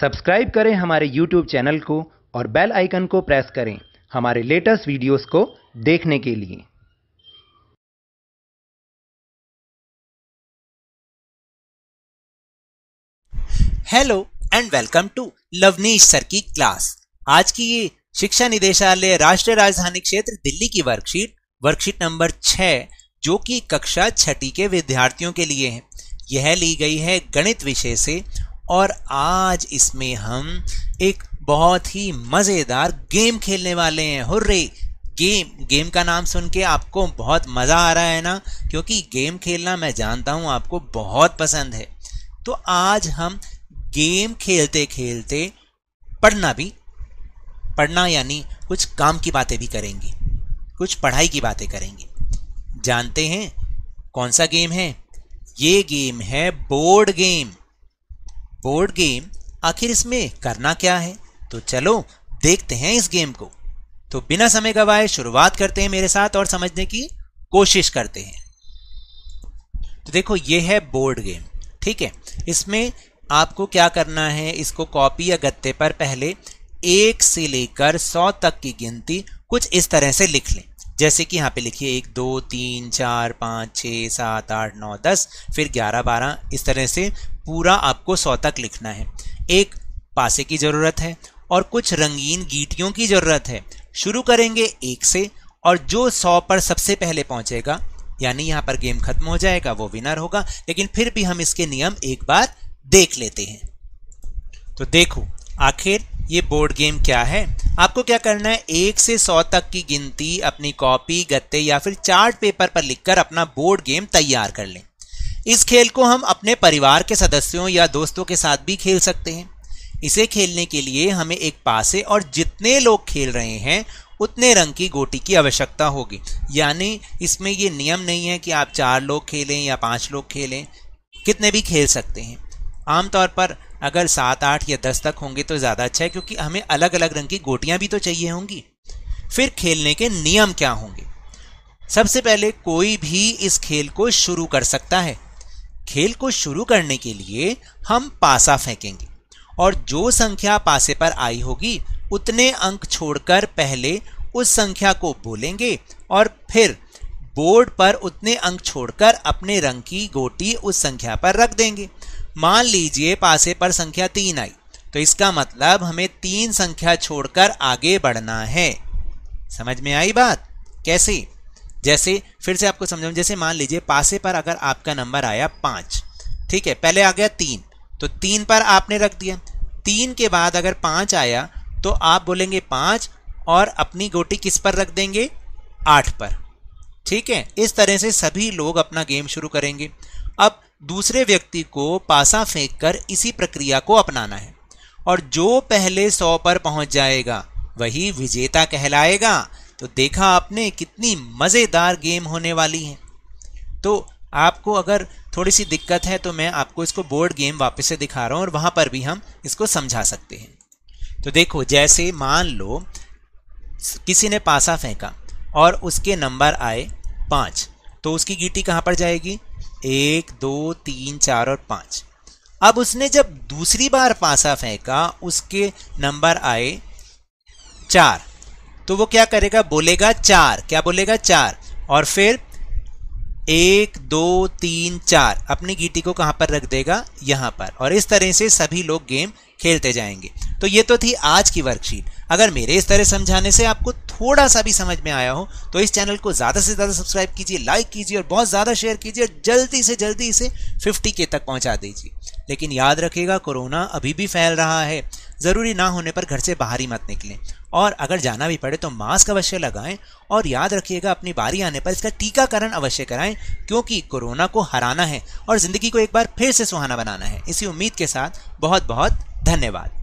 subscribe करें हमारे YouTube channel को और बेल आइकन को प्रेस करें हमारे लेटेस्ट वीडियोस को देखने के लिए hello and welcome to Lavneesh sir की क्लास आज की ये शिक्षा निदेशालय राष्ट्रीय राजधानी क्षेत्र दिल्ली की वर्कशीट वर्कशीट नंबर छ जो कि कक्षा छठी के विद्यार्थियों के लिए है यह ली गई है गणित विषय से और आज इसमें हम एक बहुत ही मज़ेदार गेम खेलने वाले हैं हुर्रे गेम गेम का नाम सुन के आपको बहुत मज़ा आ रहा है ना क्योंकि गेम खेलना मैं जानता हूँ आपको बहुत पसंद है तो आज हम गेम खेलते खेलते पढ़ना भी पढ़ना यानी कुछ काम की बातें भी करेंगे कुछ पढ़ाई की बातें करेंगे जानते हैं कौन सा गेम है ये गेम है बोर्ड गेम बोर्ड गेम आखिर इसमें करना क्या है तो चलो देखते हैं इस गेम को तो बिना समय गवाए शुरुआत करते हैं मेरे साथ और समझने की कोशिश करते हैं तो देखो ये है बोर्ड गेम ठीक है इसमें आपको क्या करना है इसको कॉपी या गत्ते पर पहले एक से लेकर सौ तक की गिनती कुछ इस तरह से लिख लें जैसे कि यहाँ पे लिखिए एक दो तीन चार पाँच छः सात आठ नौ दस फिर ग्यारह बारह इस तरह से पूरा आपको सौ तक लिखना है एक पासे की ज़रूरत है और कुछ रंगीन गीटियों की ज़रूरत है शुरू करेंगे एक से और जो सौ पर सबसे पहले पहुँचेगा यानी यहाँ पर गेम खत्म हो जाएगा वो विनर होगा लेकिन फिर भी हम इसके नियम एक बार देख लेते हैं तो देखो आखिर ये बोर्ड गेम क्या है आपको क्या करना है एक से सौ तक की गिनती अपनी कॉपी गत्ते या फिर चार्ट पेपर पर लिखकर अपना बोर्ड गेम तैयार कर लें इस खेल को हम अपने परिवार के सदस्यों या दोस्तों के साथ भी खेल सकते हैं इसे खेलने के लिए हमें एक पासे और जितने लोग खेल रहे हैं उतने रंग की गोटी की आवश्यकता होगी यानी इसमें ये नियम नहीं है कि आप चार लोग खेलें या पाँच लोग खेलें कितने भी खेल सकते हैं आमतौर पर अगर सात आठ या दस तक होंगे तो ज़्यादा अच्छा है क्योंकि हमें अलग अलग रंग की गोटियाँ भी तो चाहिए होंगी फिर खेलने के नियम क्या होंगे सबसे पहले कोई भी इस खेल को शुरू कर सकता है खेल को शुरू करने के लिए हम पासा फेंकेंगे और जो संख्या पासे पर आई होगी उतने अंक छोड़कर पहले उस संख्या को बोलेंगे और फिर बोर्ड पर उतने अंक छोड़कर अपने रंग की गोटी उस संख्या पर रख देंगे मान लीजिए पासे पर संख्या तीन आई तो इसका मतलब हमें तीन संख्या छोड़कर आगे बढ़ना है समझ में आई बात कैसे जैसे फिर से आपको समझाऊं जैसे मान लीजिए पासे पर अगर आपका नंबर आया पाँच ठीक है पहले आ गया तीन तो तीन पर आपने रख दिया तीन के बाद अगर पाँच आया तो आप बोलेंगे पाँच और अपनी गोटी किस पर रख देंगे आठ पर ठीक है इस तरह से सभी लोग अपना गेम शुरू करेंगे अब दूसरे व्यक्ति को पासा फेंक कर इसी प्रक्रिया को अपनाना है और जो पहले सौ पर पहुंच जाएगा वही विजेता कहलाएगा तो देखा आपने कितनी मज़ेदार गेम होने वाली है तो आपको अगर थोड़ी सी दिक्कत है तो मैं आपको इसको बोर्ड गेम वापस से दिखा रहा हूँ और वहाँ पर भी हम इसको समझा सकते हैं तो देखो जैसे मान लो किसी ने पासा फेंका और उसके नंबर आए पाँच तो उसकी गिनती कहाँ पर जाएगी एक दो तीन चार और पाँच अब उसने जब दूसरी बार पासा फेंका उसके नंबर आए चार तो वो क्या करेगा बोलेगा चार क्या बोलेगा चार और फिर एक दो तीन चार अपनी गीटी को कहाँ पर रख देगा यहाँ पर और इस तरह से सभी लोग गेम खेलते जाएंगे तो ये तो थी आज की वर्कशीट अगर मेरे इस तरह समझाने से आपको थोड़ा सा भी समझ में आया हो तो इस चैनल को ज़्यादा से ज़्यादा सब्सक्राइब कीजिए लाइक कीजिए और बहुत ज़्यादा शेयर कीजिए जल्दी से जल्दी इसे 50 के तक पहुंचा दीजिए लेकिन याद रखिएगा कोरोना अभी भी फैल रहा है ज़रूरी ना होने पर घर से बाहर ही मत निकलें और अगर जाना भी पड़े तो मास्क अवश्य लगाएं और याद रखिएगा अपनी बारी आने पर इसका टीकाकरण अवश्य कराएं क्योंकि कोरोना को हराना है और ज़िंदगी को एक बार फिर से सुहाना बनाना है इसी उम्मीद के साथ बहुत बहुत धन्यवाद